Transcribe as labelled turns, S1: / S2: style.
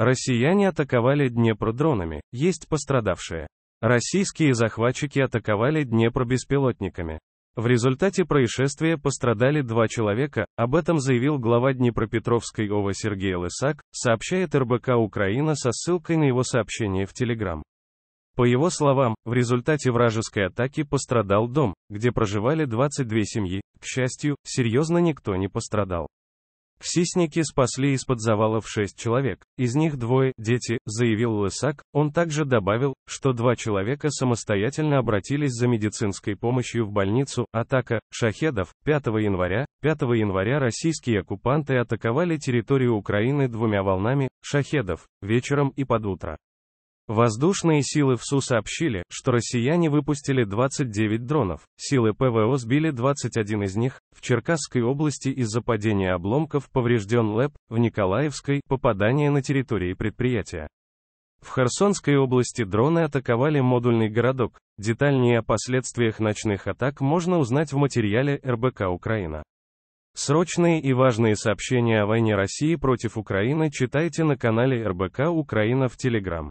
S1: Россияне атаковали Днепр дронами, есть пострадавшие. Российские захватчики атаковали Днепр беспилотниками. В результате происшествия пострадали два человека, об этом заявил глава Днепропетровской ОВА Сергей Лысак, сообщает РБК Украина со ссылкой на его сообщение в Телеграм. По его словам, в результате вражеской атаки пострадал дом, где проживали 22 семьи, к счастью, серьезно никто не пострадал. Ксисники спасли из-под завалов шесть человек, из них двое – дети, заявил Лысак. Он также добавил, что два человека самостоятельно обратились за медицинской помощью в больницу. Атака шахедов 5 января. 5 января российские оккупанты атаковали территорию Украины двумя волнами шахедов вечером и под утро. Воздушные силы ВСУ сообщили, что россияне выпустили 29 дронов, силы ПВО сбили 21 из них, в Черкасской области из-за падения обломков поврежден ЛЭП, в Николаевской – попадание на территории предприятия. В Херсонской области дроны атаковали модульный городок, детальнее о последствиях ночных атак можно узнать в материале РБК «Украина». Срочные и важные сообщения о войне России против Украины читайте на канале РБК «Украина» в Телеграм.